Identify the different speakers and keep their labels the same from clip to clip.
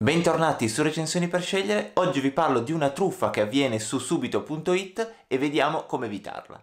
Speaker 1: Bentornati su Recensioni per scegliere, oggi vi parlo di una truffa che avviene su subito.it e vediamo come evitarla.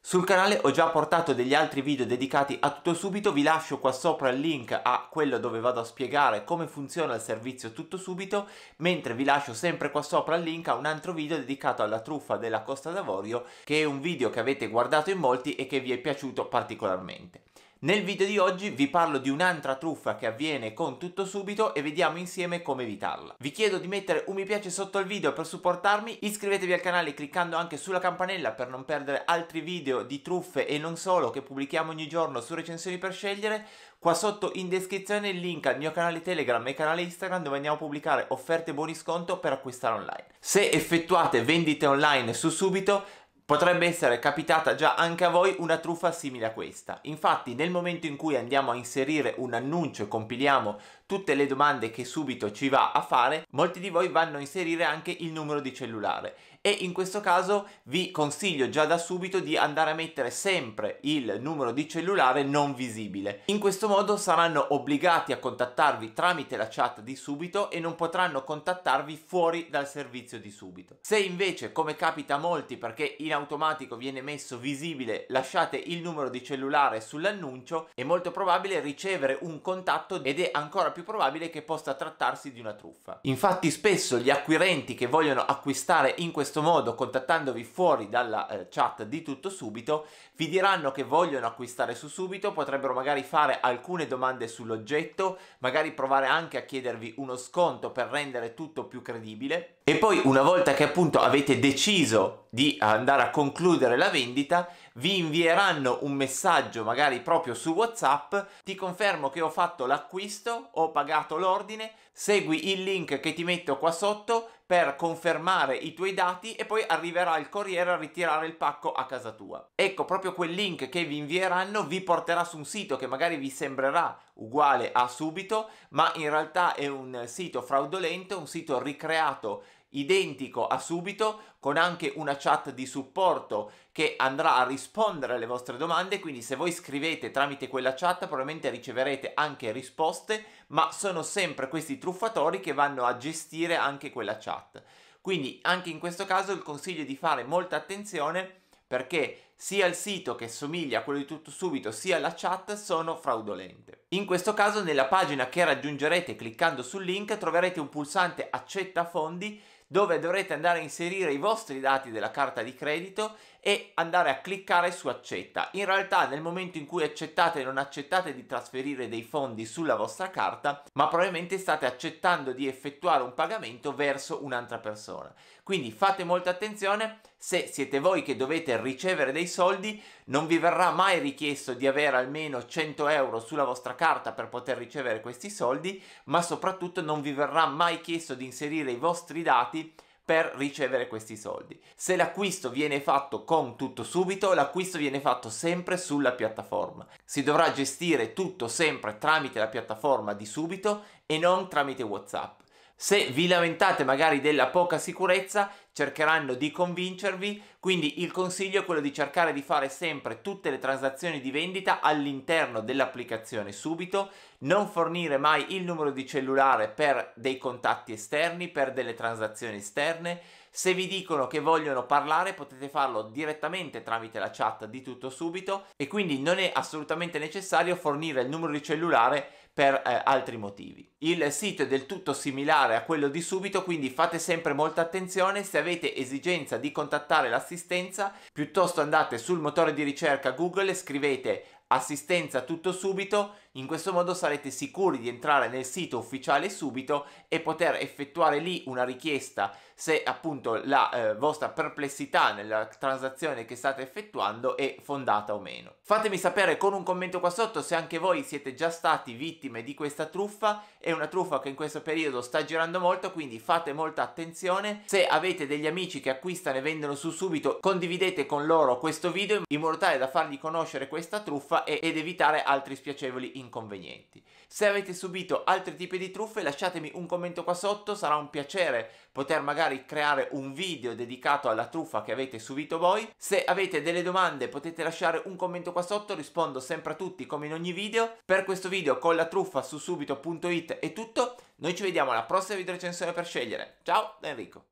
Speaker 1: Sul canale ho già portato degli altri video dedicati a tutto subito, vi lascio qua sopra il link a quello dove vado a spiegare come funziona il servizio tutto subito, mentre vi lascio sempre qua sopra il link a un altro video dedicato alla truffa della Costa d'Avorio, che è un video che avete guardato in molti e che vi è piaciuto particolarmente. Nel video di oggi vi parlo di un'altra truffa che avviene con tutto subito e vediamo insieme come evitarla. Vi chiedo di mettere un mi piace sotto il video per supportarmi, iscrivetevi al canale cliccando anche sulla campanella per non perdere altri video di truffe e non solo che pubblichiamo ogni giorno su recensioni per scegliere. Qua sotto in descrizione il link al mio canale Telegram e canale Instagram dove andiamo a pubblicare offerte e buoni sconto per acquistare online. Se effettuate vendite online su subito Potrebbe essere capitata già anche a voi una truffa simile a questa. Infatti nel momento in cui andiamo a inserire un annuncio e compiliamo tutte le domande che subito ci va a fare, molti di voi vanno a inserire anche il numero di cellulare e in questo caso vi consiglio già da subito di andare a mettere sempre il numero di cellulare non visibile. In questo modo saranno obbligati a contattarvi tramite la chat di subito e non potranno contattarvi fuori dal servizio di subito. Se invece, come capita a molti perché in automatico viene messo visibile, lasciate il numero di cellulare sull'annuncio, è molto probabile ricevere un contatto ed è ancora più probabile che possa trattarsi di una truffa. Infatti spesso gli acquirenti che vogliono acquistare in questo questo modo, contattandovi fuori dalla eh, chat di tutto subito, vi diranno che vogliono acquistare su subito, potrebbero magari fare alcune domande sull'oggetto, magari provare anche a chiedervi uno sconto per rendere tutto più credibile. E poi una volta che appunto avete deciso di andare a concludere la vendita, vi invieranno un messaggio magari proprio su WhatsApp, ti confermo che ho fatto l'acquisto, ho pagato l'ordine, segui il link che ti metto qua sotto per confermare i tuoi dati e poi arriverà il corriere a ritirare il pacco a casa tua. Ecco, proprio quel link che vi invieranno vi porterà su un sito che magari vi sembrerà uguale a subito, ma in realtà è un sito fraudolento, un sito ricreato identico a subito con anche una chat di supporto che andrà a rispondere alle vostre domande, quindi se voi scrivete tramite quella chat probabilmente riceverete anche risposte, ma sono sempre questi truffatori che vanno a gestire anche quella chat. Quindi anche in questo caso il consiglio è di fare molta attenzione perché sia il sito che somiglia a quello di tutto subito sia la chat sono fraudolente. In questo caso nella pagina che raggiungerete cliccando sul link troverete un pulsante accetta fondi dove dovrete andare a inserire i vostri dati della carta di credito e andare a cliccare su accetta. In realtà nel momento in cui accettate non accettate di trasferire dei fondi sulla vostra carta, ma probabilmente state accettando di effettuare un pagamento verso un'altra persona. Quindi fate molta attenzione se siete voi che dovete ricevere dei soldi, non vi verrà mai richiesto di avere almeno 100 euro sulla vostra carta per poter ricevere questi soldi, ma soprattutto non vi verrà mai chiesto di inserire i vostri dati per ricevere questi soldi. Se l'acquisto viene fatto con tutto subito, l'acquisto viene fatto sempre sulla piattaforma. Si dovrà gestire tutto sempre tramite la piattaforma di subito e non tramite WhatsApp. Se vi lamentate magari della poca sicurezza, cercheranno di convincervi, quindi il consiglio è quello di cercare di fare sempre tutte le transazioni di vendita all'interno dell'applicazione subito, non fornire mai il numero di cellulare per dei contatti esterni, per delle transazioni esterne. Se vi dicono che vogliono parlare potete farlo direttamente tramite la chat di tutto subito e quindi non è assolutamente necessario fornire il numero di cellulare per eh, altri motivi. Il sito è del tutto similare a quello di subito, quindi fate sempre molta attenzione se avete esigenza di contattare l'assistenza, piuttosto andate sul motore di ricerca Google e scrivete assistenza tutto subito, in questo modo sarete sicuri di entrare nel sito ufficiale subito e poter effettuare lì una richiesta se appunto la eh, vostra perplessità nella transazione che state effettuando è fondata o meno. Fatemi sapere con un commento qua sotto se anche voi siete già stati vittime di questa truffa, è una truffa che in questo periodo sta girando molto, quindi fate molta attenzione. Se avete degli amici che acquistano e vendono su subito, condividete con loro questo video in modo tale da fargli conoscere questa truffa truffa ed evitare altri spiacevoli inconvenienti. Se avete subito altri tipi di truffe lasciatemi un commento qua sotto, sarà un piacere poter magari creare un video dedicato alla truffa che avete subito voi. Se avete delle domande potete lasciare un commento qua sotto, rispondo sempre a tutti come in ogni video. Per questo video con la truffa su subito.it è tutto, noi ci vediamo alla prossima video recensione per scegliere. Ciao da Enrico!